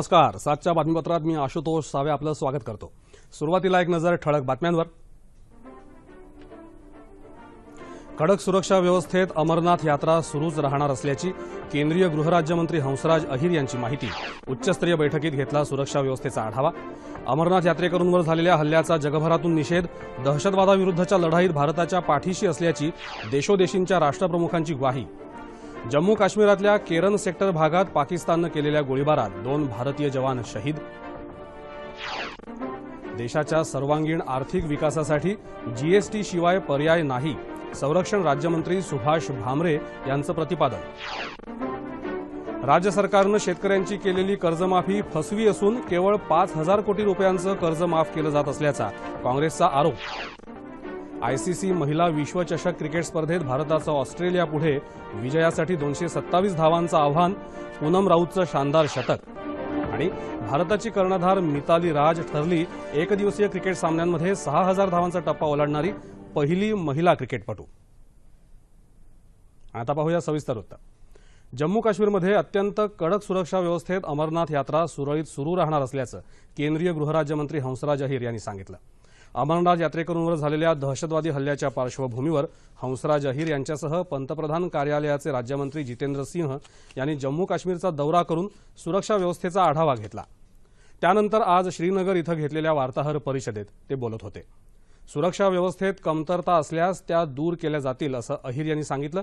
नमस्कार सातच्या बातमीपत्रात मी आशुतोष सावे आपलं स्वागत करतो सुरुवातीला एक नजर ठळक बातम्यांवर कडक सुरक्षा व्यवस्थेत अमरनाथ यात्रा सुरूच राहणार असल्याची केंद्रीय गृहराज्यमंत्री हंसराज अहिर यांची माहिती उच्चस्तरीय बैठकीत घेतला सुरक्षा व्यवस्थेचा आढावा अमरनाथ यात्रेकरूंवर झालेल्या हल्ल्याचा जगभरातून निषेध दहशतवादाविरुद्धच्या लढाईत भारताच्या पाठीशी असल्याची देशोदेशींच्या राष्ट्रप्रमुखांची ग्वाही जम्मू काश्मीरातल्या केरन सेक्टर भागात पाकिस्ताननं केलेल्या गोळीबारात दोन भारतीय जवान शहीद देशाच्या सर्वांगीण आर्थिक विकासासाठी जीएसटी शिवाय पर्याय नाही संरक्षण राज्यमंत्री सुभाष भामरे यांचं प्रतिपादन राज्य सरकारनं शेतकऱ्यांची केलेली कर्जमाफी फसवी असून केवळ पाच हजार कोटी रुपयांचं कर्ज माफ केलं जात असल्याचा काँग्रेसचा आरोप आयसीसी महिला विश्वचषक क्रिकेट स्पर्धेत भारताचं ऑस्ट्रेलियापुढे विजयासाठी दोनशे सत्तावीस धावांचं आव्हान पूनम राऊतचं शानदार शतक आणि भारताची कर्णधार मिताली राज ठरली एकदिवसीय क्रिकेट सामन्यांमध्ये सहा हजार धावांचा टप्पा ओलांडणारी पहिली महिला क्रिकेटपटू आता पाहूया सविस्तर वृत्त जम्मू काश्मीरमध्ये अत्यंत कडक सुरक्षा व्यवस्थेत अमरनाथ यात्रा सुरळीत सुरू राहणार असल्याचं केंद्रीय गृहराज्यमंत्री हंसराज अहिर यांनी सांगितलं अमरनाथ यात्रेकरूंवर झालेल्या दहशतवादी हल्ल्याच्या पार्श्वभूमीवर हंसराज अहिर यांच्यासह पंतप्रधान कार्यालयाचे राज्यमंत्री जितेंद्र सिंह यांनी जम्मू काश्मीरचा दौरा करून सुरक्षा व्यवस्थेचा आढावा घेतला त्यानंतर आज श्रीनगर इथं घेतलेल्या वार्ताहर परिषदेत ते बोलत होते सुरक्षा व्यवस्थेत कमतरता असल्यास त्या दूर केल्या जातील असं अहिर यांनी सांगितलं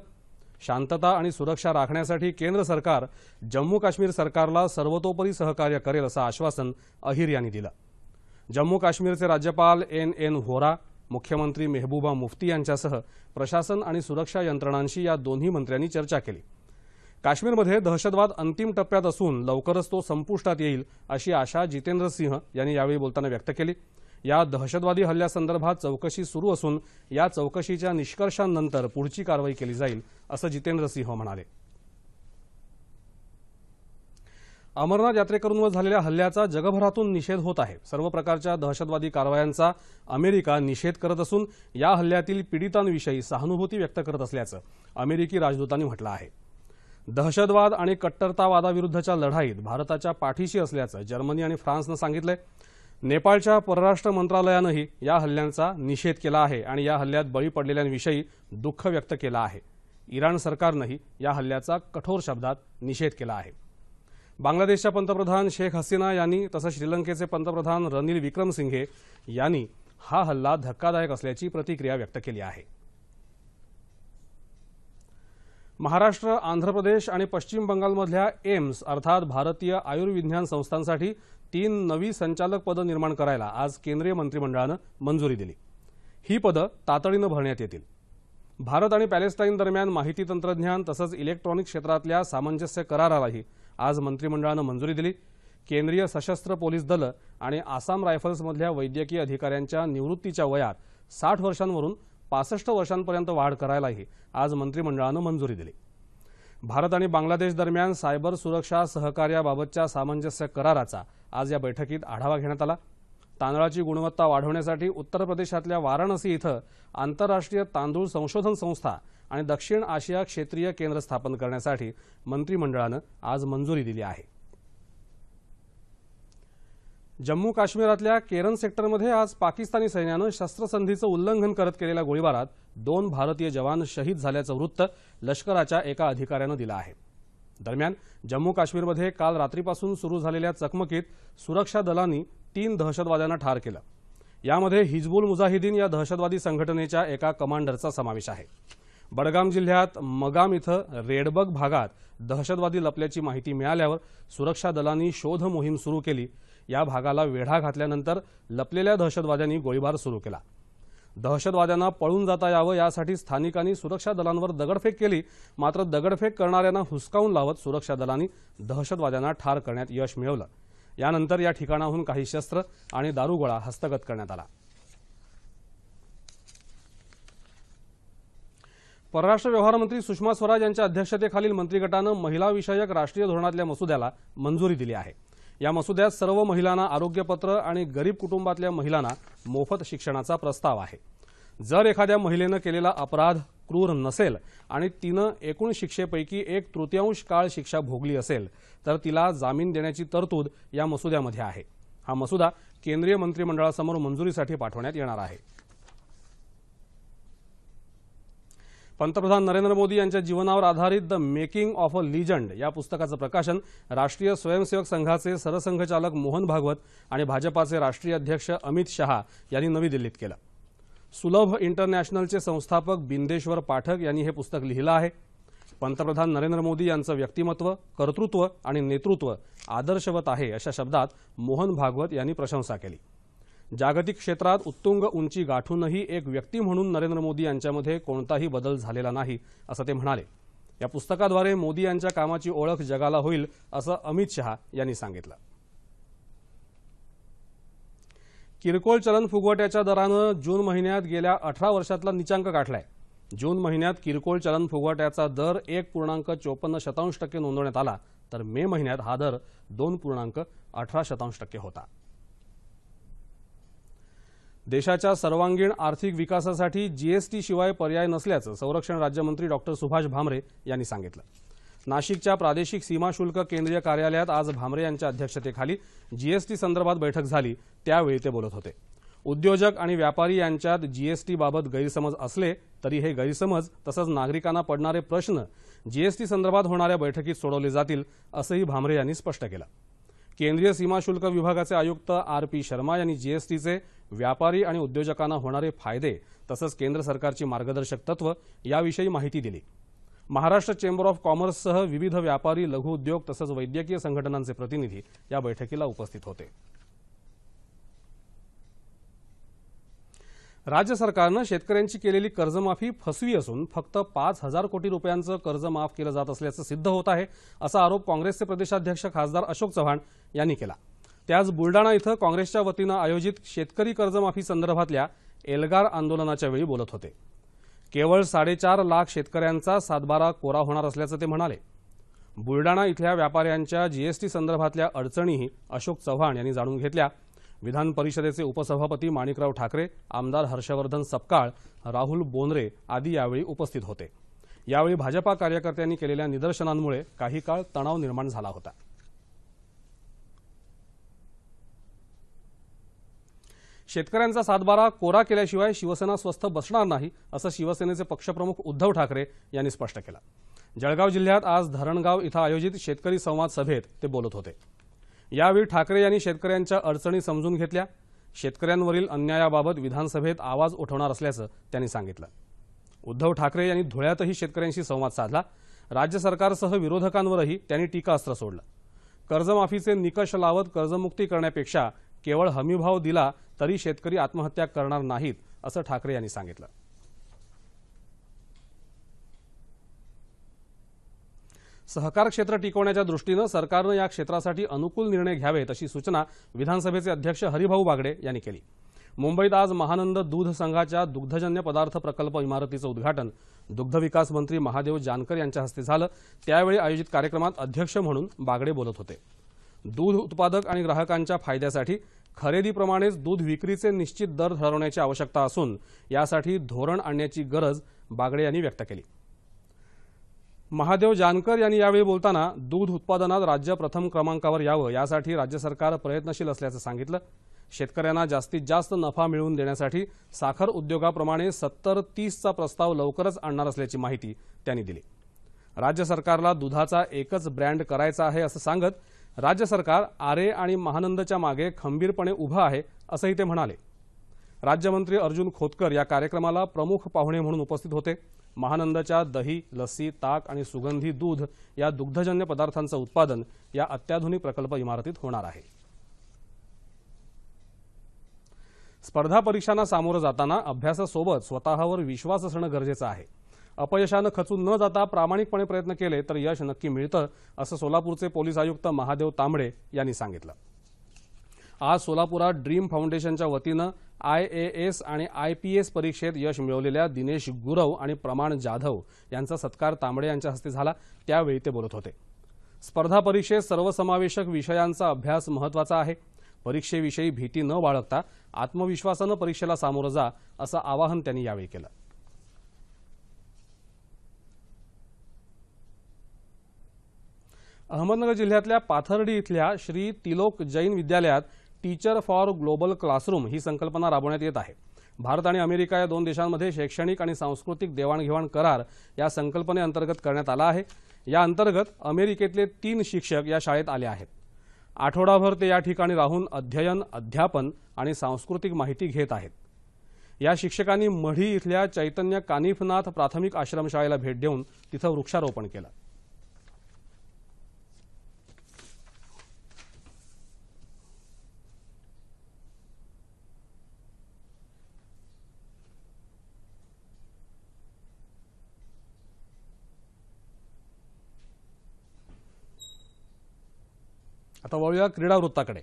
शांतता आणि सुरक्षा राखण्यासाठी केंद्र सरकार जम्मू काश्मीर सरकारला सर्वतोपरी सहकार्य करेल असं आश्वासन अहिर यांनी दिलं जम्मू काश्मीरचे राज्यपाल एन एन व्होरा मुख्यमंत्री मेहबूबा मुफ्ती यांच्यासह प्रशासन आणि सुरक्षा यंत्रणांशी या दोन्ही मंत्र्यांनी चर्चा केली काश्मीरमध्ये दहशतवाद अंतिम टप्प्यात असून लवकरच तो संपुष्टात येईल अशी आशा जितेंद्र सिंह यांनी यावेळी बोलताना व्यक्त केली या दहशतवादी हल्ल्यासंदर्भात चौकशी सुरू असून या चौकशीच्या निष्कर्षांनंतर पुढची कारवाई केली जाईल असं जितेंद्र सिंह म्हणाले अमरनाथ यात्रेकरूंवर झालेल्या हल्ल्याचा जगभरातून निषेध होत आहे सर्व प्रकारच्या दहशतवादी कारवायांचा अमेरिका निषेध करत असून या हल्ल्यातील पीडितांविषयी सहानुभूती व्यक्त करत असल्याचं अमेरिकी राजदूतांनी म्हटलं आहे दहशतवाद आणि कट्टरतावादाविरुद्धच्या लढाईत भारताच्या पाठीशी असल्याचं जर्मनी आणि फ्रान्सनं सांगितलंय नेपाळच्या परराष्ट्र मंत्रालयानंही या हल्ल्यांचा निषेध केला आहे आणि या हल्ल्यात बळी पडलेल्यांविषयी दुःख व्यक्त केलं आहे इराण सरकारनंही या हल्ल्याचा कठोर शब्दात निषेध केला आहे बांगलादेशच्या पंतप्रधान शेख हसीना यांनी तसंच श्रीलंकेचे पंतप्रधान रनिल विक्रमसिंघे यांनी हा हल्ला धक्कादायक असल्याची प्रतिक्रिया व्यक्त केली आहे महाराष्ट्र आंध्र प्रदेश आणि पश्चिम बंगालमधल्या एम्स अर्थात भारतीय आयुर्विज्ञान संस्थांसाठी तीन नवी संचालक पदं निर्माण करायला आज केंद्रीय मंत्रिमंडळानं मंजुरी दिली ही पदं तातडीनं भरण्यात येतील भारत आणि पॅलेस्टाईन दरम्यान माहिती तंत्रज्ञान तसंच इलेक्ट्रॉनिक क्षेत्रातल्या सामंजस्य करारालाही आज मंत्रिमंडळानं मंजुरी दिली केंद्रीय सशस्त्र पोलीस दल आणि आसाम रायफल्समधल्या वैद्यकीय अधिकाऱ्यांच्या निवृत्तीच्या वयात साठ वर्षांवरून पासष्ट वर्षांपर्यंत वाढ करायलाही आज मंत्रिमंडळानं मंजुरी दिली भारत आणि बांगलादेश दरम्यान सायबर सुरक्षा सहकार्याबाबतच्या सामंजस्य कराराचा आज या बैठकीत आढावा घेण्यात आला तांदळाची गुणवत्ता वाढवण्यासाठी उत्तर प्रदेशातल्या वाराणसी इथं आंतरराष्ट्रीय तांदूळ संशोधन संस्था आणि दक्षिण आशिया क्षेत्रीय केंद्र स्थापन करण्यासाठी मंत्रिमंडळानं आज मंजुरी दिली आहे जम्मू काश्मीरातल्या केरन सेक्टरमध्ये आज पाकिस्तानी सैन्यानं शस्त्रसंधीचं उल्लंघन करत केलेल्या गोळीबारात दोन भारतीय जवान शहीद झाल्याचं वृत्त लष्कराच्या एका अधिकाऱ्यानं दिलं आहे दरम्यान जम्मू काश्मीरमध्ये काल रात्रीपासून सुरू झालेल्या चकमकीत सुरक्षा दलांनी तीन दहशतवाद्यांना ठार केलं यामध्ये हिजबुल मुजाहिदीन या दहशतवादी संघटनेच्या एका कमांडरचा समावेश आहे बडगाम जिल्ह्यात मगाम इथं रेडबग भागात दहशतवादी लपल्याची माहिती मिळाल्यावर सुरक्षा दलांनी शोध मोहीम सुरू केली या भागाला वेढा घातल्यानंतर लपलेल्या दहशतवाद्यांनी गोळीबार सुरू केला दहशतवाद्यांना पळून जाता यावं यासाठी स्थानिकांनी सुरक्षा दलांवर दगडफेक केली मात्र दगडफेक करणाऱ्यांना हुसकावून लावत सुरक्षा दलांनी दहशतवाद्यांना ठार करण्यात यश मिळवलं यानंतर या ठिकाणाहून काही शस्त्र आणि दारुगोळा हस्तगत करण्यात आला परराष्ट्र व्यवहार मंत्री सुषमा स्वराज यांच्या अध्यक्षतेखालील मंत्रिगटानं महिलाविषयक राष्ट्रीय धोरणातल्या मसुद्याला मंजुरी दिली आहे या मसुद्यात सर्व महिलांना आरोग्यपत्र आणि गरीब कुटुंबातल्या महिलांना मोफत शिक्षणाचा प्रस्ताव आहे जर एखाद्या महिलेनं केलेला अपराध क्रूर नसेल आणि तिनं एकूण शिक्षेपैकी एक तृतीयांश काळ शिक्षा भोगली असेल तर तिला जामीन देण्याची तरतूद या मसुद्यामध्ये आहे हा मसुदा केंद्रीय मंत्रिमंडळासमोर मंजुरीसाठी पाठवण्यात येणार आहे पंतप्रधान नरेंद्र मोदी यांच्या जीवनावर आधारित the making of a legend या पुस्तकाचं प्रकाशन राष्ट्रीय स्वयंसेवक संघाचे सरसंघचालक मोहन भागवत आणि भाजपाचे राष्ट्रीय अध्यक्ष अमित शहा यांनी नवी दिल्लीत केलं सुलभ इंटरनॅशनलचे संस्थापक बिंदेश्वर पाठक यांनी हे पुस्तक लिहिलं आहे पंतप्रधान नरेंद्र मोदी यांचं व्यक्तिमत्व कर्तृत्व आणि नेतृत्व आदर्शवत आहे अशा शब्दात मोहन भागवत यांनी प्रशंसा केली जागतिक क्षेत्रात उत्तुंग उंची गाठूनही एक व्यक्ती म्हणून नरेंद्र मोदी यांच्यामध्ये कोणताही बदल झालेला नाही असं ते म्हणाले या पुस्तकाद्वारे मोदी यांच्या कामाची ओळख जगाला होईल असं अमित शहा यांनी सांगितलं किरकोळ चलन फुगवट्याच्या दरानं जून महिन्यात गेल्या अठरा वर्षातला निचांक गाठलाय जून महिन्यात किरकोळ चलन फुगवट्याचा दर एक पूर्णांक चोपन्न शतांश टक्के नोंदवण्यात आला तर मे महिन्यात हा दर दोन पूर्णांक अठरा शतांश टक्के होता देशाच्या सर्वांगीण आर्थिक विकासासाठी जीएसटी शिवाय पर्याय नसल्याचं संरक्षण राज्यमंत्री डॉक्टर सुभाष भामरे यांनी सांगितलं नाशिकच्या प्रादेशिक सीमा शुल्क केंद्रीय कार्यालयात आज भामरे यांच्या अध्यक्षतेखाली जीएसटी संदर्भात बैठक झाली त्यावेळी ते बोलत होते उद्योजक आणि व्यापारी यांच्यात बाबत गैरसमज असले तरी हे गैरसमज तसंच नागरिकांना पडणारे प्रश्न जीएसटी संदर्भात होणाऱ्या बैठकीत सोडवले जातील असंही भामरे यांनी स्पष्ट केलं केंद्रीय सीमा शुल्क विभागाचे आयुक्त आर पी शर्मा यांनी जीएसटीचे व्यापारी आणि उद्योजकांना होणारे फायदे तसंच केंद्र सरकारची मार्गदर्शक तत्व याविषयी माहिती दिली महाराष्ट्र चेंबर ऑफ कॉमर्ससह विविध व्यापारी लघुउद्योग तसंच वैद्यकीय संघटनांचे प्रतिनिधी या बैठकीला उपस्थित होते राज्य सरकारनं शेतकऱ्यांची केलेली कर्जमाफी फसवी असून फक्त पाच हजार कोटी रुपयांचं कर्ज माफ केलं जात असल्याचं सिद्ध होत आहे असा आरोप काँग्रेसचे प्रदेशाध्यक्ष खासदार अशोक चव्हाण यांनी केला ते आज बुलडाणा इथं काँग्रेसच्या वतीनं आयोजित शेतकरी कर्जमाफी संदर्भातल्या एल्गार आंदोलनाच्या वेळी बोलत होते केवळ साडेचार लाख शेतकऱ्यांचा सातबारा कोरा होणार असल्याचं ते म्हणाले बुलडाणा इथल्या व्यापाऱ्यांच्या जीएसटी संदर्भातल्या अडचणीही अशोक चव्हाण यांनी जाणून घेतल्या विधान परिषदेचे उपसभापती माणिकराव ठाकरे आमदार हर्षवर्धन सपकाळ राहुल बोनरे आदी यावेळी उपस्थित होते यावेळी भाजपा कार्यकर्त्यांनी केलेल्या निदर्शनांमुळे काही काळ तणाव निर्माण झाला होता शेतकऱ्यांचा सातबारा कोरा केल्याशिवाय शिवसेना स्वस्थ बसणार नाही असं शिवसेनेचे पक्षप्रमुख उद्धव ठाकरे यांनी स्पष्ट केलं जळगाव जिल्ह्यात आज धरणगाव इथं आयोजित शेतकरी संवाद सभेत ते बोलत होते यावेळी ठाकरे यांनी शेतकऱ्यांच्या अडचणी समजून घेतल्या शेतकऱ्यांवरील अन्यायाबाबत विधानसभेत आवाज उठवणार असल्याचं त्यांनी सांगितलं उद्धव ठाकरे यांनी धुळ्यातही शेतकऱ्यांशी संवाद साधला राज्य सरकारसह विरोधकांवरही त्यांनी टीकास्त्र सोडलं कर्जमाफीचे निकष लावत कर्जमुक्ती करण्यापेक्षा केवळ हमीभाव दिला तरी शेतकरी आत्महत्या करणार नाहीत असं ठाकरे यांनी सांगितलं सहकार क्षेत्र टिकवण्याच्या दृष्टीनं सरकारनं या क्षेत्रासाठी अनुकूल निर्णय घ्यावेत अशी सूचना विधानसभेचे अध्यक्ष हरिभाऊ बागडे यांनी केली मुंबईत आज महानंद दूध संघाच्या दुग्धजन्य पदार्थ प्रकल्प इमारतीचं उद्घाटन दुग्धविकास मंत्री महादेव जानकर यांच्या हस्ते झालं त्यावेळी आयोजित कार्यक्रमात अध्यक्ष म्हणून बागडे बोलत होते दूध उत्पादक आणि ग्राहकांच्या फायद्यासाठी खरेदीप्रमाणेच दूध विक्रीचे निश्चित दर ठरवण्याची आवश्यकता असून यासाठी धोरण आणण्याची गरज बागडे यांनी व्यक्त केली महादेव जानकर यांनी यावेळी बोलताना दूध उत्पादनात राज्य प्रथम क्रमांकावर यावं यासाठी राज्य सरकार प्रयत्नशील असल्याचं सांगितलं शेतकऱ्यांना जास्तीत जास्त नफा मिळवून देण्यासाठी साखर उद्योगाप्रमाणे सत्तर तीसचा प्रस्ताव लवकरच आणणार असल्याची माहिती त्यांनी दिली राज्य सरकारला दुधाचा एकच ब्रँड करायचा आहे असं सांगत राज्य सरकार आरे आणि महानंदच्या मागे खंबीरपणे उभं आहे असंही ते म्हणाले राज्यमंत्री अर्जुन खोतकर या कार्यक्रमाला प्रमुख पाहुणे म्हणून उपस्थित होते महानंदाच्या दही लस्सी ताक आणि सुगंधी दूध या दुग्धजन्य पदार्थांचं उत्पादन या अत्याधुनिक प्रकल्प इमारतीत होणार आहे स्पर्धा परीक्षांना सामोरं जाताना अभ्यासासोबत स्वतःवर विश्वास असणं गरजेचं आहे अपयशानं खचून न जाता प्रामाणिकपणे प्रयत्न केले तर यश नक्की मिळतं असं सोलापूरचे पोलीस आयुक्त महादेव तांबडे यांनी सांगितलं आज सोलापुरात ड्रीम फाउंडेशनच्या वतीनं आय ए एस आणि आय पी एस परीक्षेत यश मिळवलेल्या दिनेश गुरव आणि प्रमाण जाधव यांचा सत्कार तांबडे यांच्या हस्ते झाला त्यावेळी ते बोलत होते स्पर्धा परीक्षेत सर्वसमावेशक विषयांचा अभ्यास महत्वाचा आहे परीक्षेविषयी भीती न बाळगता आत्मविश्वासानं परीक्षेला सामोरं जा असं आवाहन त्यांनी यावेळी केलं अहमदनगर जिल्ह्यातल्या पाथर्डी इथल्या श्री तिलोक जैन विद्यालयात टीचर फॉर ग्लोबल क्लासरूम ही संकल्पना राबवण्यात येत आहे भारत आणि अमेरिका या दोन देशांमध्ये शैक्षणिक आणि सांस्कृतिक देवाणघेवाण करार या संकल्पनेअंतर्गत करण्यात आला आहे या अंतर्गत अमेरिकेतले तीन शिक्षक या शाळेत आले आहेत आठवडाभर ते या ठिकाणी राहून अध्ययन अध्यापन आणि सांस्कृतिक माहिती घेत आहेत या शिक्षकांनी मढी इथल्या चैतन्य कानिफनाथ प्राथमिक आश्रमशाळेला भेट देऊन तिथं वृक्षारोपण केलं आता वळूया क्रीडा वृत्ताकडे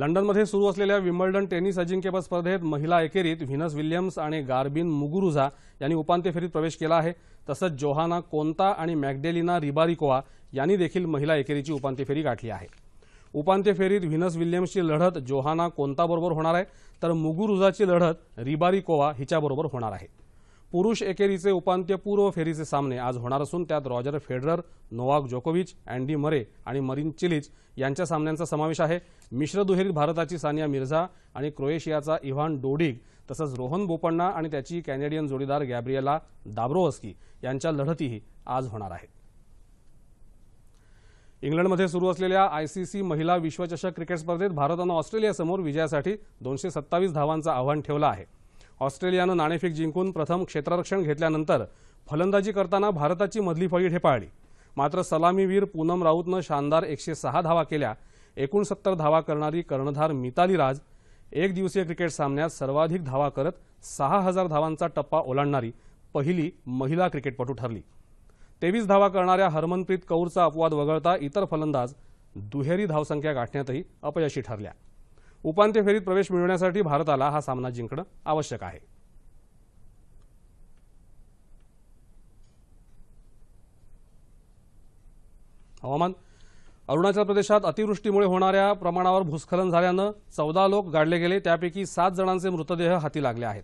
लंडनमध्ये सुरू असलेल्या विम्बल्डन टेनिस अजिंक्यपद स्पर्धेत महिला एकेरीत व्हिनस विल्यम्स आणि गार्बिन मुगुरुझा यांनी उपांत्य फेरीत प्रवेश केला आहे तसंच जोहाना कोंता आणि मॅगडेलिना रिबारिकोवा यांनी देखील महिला एकेरीची उपांत्य फेरी गाठली आहे उपांत्य फेरीत व्हिनस विल्यम्सची लढत जोहाना कोंताबरोबर होणार आहे तर मुगुरुझाची लढत रिबारिकोवा हिच्याबरोबर होणार आहे पुरुष एकेरीचे उपांत्यपूर्व फेरीचे सामने आज होणार असून त्यात रॉजर फेडरर नोवाक जोकोविच अँडी मरे आणि मरीन चिलिच यांच्या सामन्यांचा समावेश आहे मिश्र दुहेरीत भारताची सानिया मिर्झा आणि क्रोएशियाचा इव्हान डोडिग तसंच रोहन बोपण्णा आणि त्याची कॅनेडियन जोडीदार गॅब्रिएला दाब्रोवस्की यांच्या लढतीही आज होणार आहेत इंग्लंडमध्ये सुरू असलेल्या आयसीसी महिला विश्वचषक क्रिकेट स्पर्धेत भारतानं ऑस्ट्रेलियासमोर विजयासाठी दोनशे सत्तावीस धावांचं आव्हान ठेवलं आहे ऑस्ट्रेलियानं नाणेफेक जिंकून प्रथम क्षेत्ररक्षण घेतल्यानंतर फलंदाजी करताना भारताची मधली फळी ठेपाळली मात्र सलामीवीर पूनम राऊतनं शानदार एकशे सहा धावा केल्या एकोणसत्तर धावा करणारी कर्णधार मिताली राज एक दिवसीय क्रिकेट सामन्यात सर्वाधिक धावा करत सहा हजार धावांचा टप्पा ओलांडणारी पहिली महिला क्रिकेटपटू ठरली तेवीस धावा करणाऱ्या हरमनप्रीत कौरचा अपवाद वगळता इतर फलंदाज दुहेरी धावसंख्या गाठण्यातही अपयशी ठरल्या उपांत्य फेरीत प्रवेश मिळवण्यासाठी भारताला हा सामना जिंकणं आवश्यक आहे हवामान अरुणाचल प्रदेशात अतिवृष्टीमुळे होणाऱ्या प्रमाणावर भूस्खलन झाल्यानं चौदा लोक गाडले गेले त्यापैकी सात जणांचे मृतदेह हाती लागले आहेत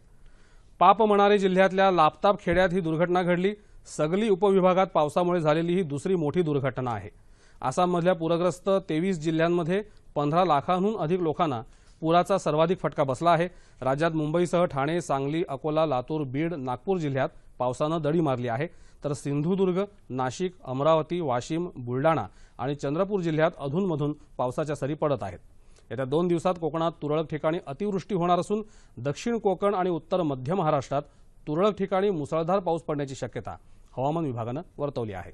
पापमणारे जिल्ह्यातल्या लापताप खेड्यात ही दुर्घटना घडली सगली उपविभागात पावसामुळे झालेली ही दुसरी मोठी दुर्घटना आहे आसाममधल्या पूरग्रस्त तेवीस जिल्ह्यांमध्ये पंधरा लाखांहून अधिक लोकांना पुराचा सर्वाधिक फटका बसला आहे राज्यात मुंबईसह ठाणे सांगली अकोला लातूर बीड नागपूर जिल्ह्यात पावसानं दडी मारली आहे तर सिंधुदुर्ग नाशिक अमरावती वाशिम बुलडाणा आणि चंद्रपूर जिल्ह्यात अधूनमधून पावसाच्या सरी पडत आहेत येत्या दोन दिवसात कोकणात तुरळक ठिकाणी अतिवृष्टी होणार असून दक्षिण कोकण आणि उत्तर मध्य महाराष्ट्रात तुरळक ठिकाणी मुसळधार पाऊस पडण्याची शक्यता हवामान विभागानं वर्तवली आहे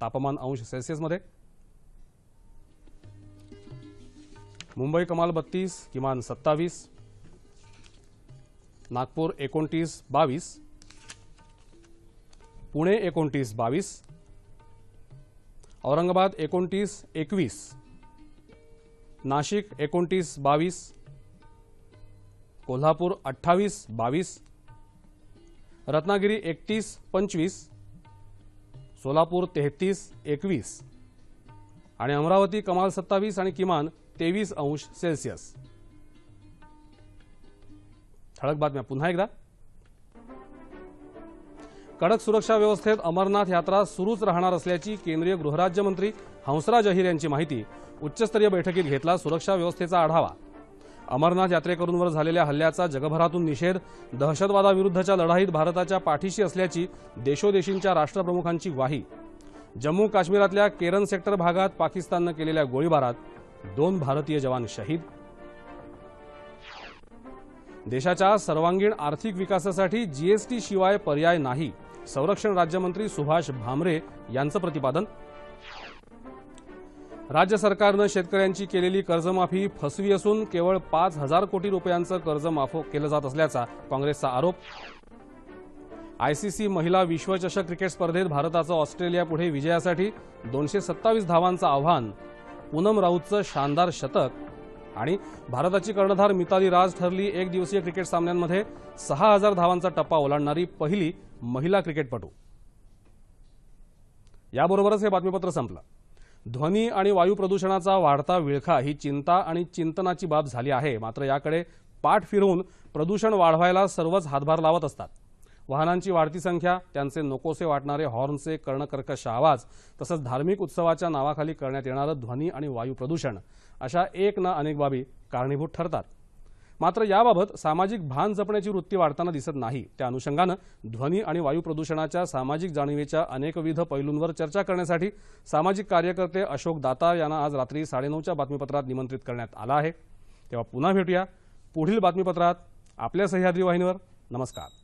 तापमान अंश सेल्सिअसमध्ये मुंबई कमाल बत्तीस किमान सत्तावीस नागपूर एकोणतीस बावीस पुणे एकोणतीस बावीस औरंगाबाद एकोणतीस एकवीस नाशिक एकोणतीस बावीस कोल्हापूर अठ्ठावीस बावीस रत्नागिरी एकतीस पंचवीस सोलापूर तेहतीस एकवीस आणि अमरावती कमाल सत्तावीस आणि किमान तेवीस अंश सेल्सिअस ठळक बातम्या पुन्हा एकदा कडक सुरक्षा व्यवस्थेत अमरनाथ यात्रा सुरूच राहणार असल्याची केंद्रीय गृहराज्यमंत्री हंसराज अहिर यांची माहिती उच्चस्तरीय बैठकीत घेतला सुरक्षा व्यवस्थेचा आढावा अमरनाथ यात्रेकरूंवर झालेल्या हल्ल्याचा जगभरातून निषेध दहशतवादाविरुद्धच्या लढाईत भारताच्या पाठीशी असल्याची देशोदेशींच्या राष्ट्रप्रमुखांची ग्वाही जम्मू काश्मीरातल्या केरन सेक्टर भागात पाकिस्ताननं केलेल्या गोळीबारात दोन भारतीय जवान शहीद देशाच्या सर्वांगीण आर्थिक विकासासाठी जीएसटी शिवाय पर्याय नाही संरक्षण राज्यमंत्री सुभाष भामरे यांचं प्रतिपादन राज्य सरकारनं शेतकऱ्यांची केलेली कर्जमाफी फसवी असून केवळ पाच हजार कोटी रुपयांचं कर्ज माफ केलं जात असल्याचा काँग्रेसचा आरोप आयसीसी महिला विश्वचषक क्रिकेट स्पर्धेत भारताचं ऑस्ट्रेलियापुढे विजयासाठी दोनशे सत्तावीस धावांचं आव्हान पूनम राऊतचं शानदार शतक आणि भारताची कर्णधार मिताली राज ठरली एक दिवसीय क्रिकेट सामन्यांमध्ये सहा हजार धावांचा टप्पा ओलांडणारी पहिली महिला क्रिकेटपटू याबरोबरच हे बातमीपत्र संपलं ध्वनी आणि वायू प्रदूषणाचा वाढता विळखा ही चिंता आणि चिंतनाची बाब झाली आहे मात्र याकडे पाठ फिरवून प्रदूषण वाढवायला सर्वच हातभार लावत असतात वाहनांची वाढती संख्या त्यांचे नकोसे वाटणारे हॉर्नचे कर्णकर्कश आवाज तसंच धार्मिक उत्सवाच्या नावाखाली करण्यात येणारं ध्वनी आणि वायू प्रदूषण अशा एक ना अनेक बाबी कारणीभूत ठरतात मात्र याबाबत सामाजिक भान जपण्याची वृत्ती वाढताना दिसत नाही त्या अनुषंगानं ध्वनी आणि वायू प्रदूषणाच्या सामाजिक जाणीवेच्या अनेकविध पैलूंवर चर्चा करण्यासाठी सामाजिक कार्यकर्ते अशोक दाता यांना आज रात्री साडेनऊच्या बातमीपत्रात निमंत्रित करण्यात आलं आहे तेव्हा पुन्हा भेटूया पुढील बातमीपत्रात आपल्या सह्याद्री वाहिनीवर नमस्कार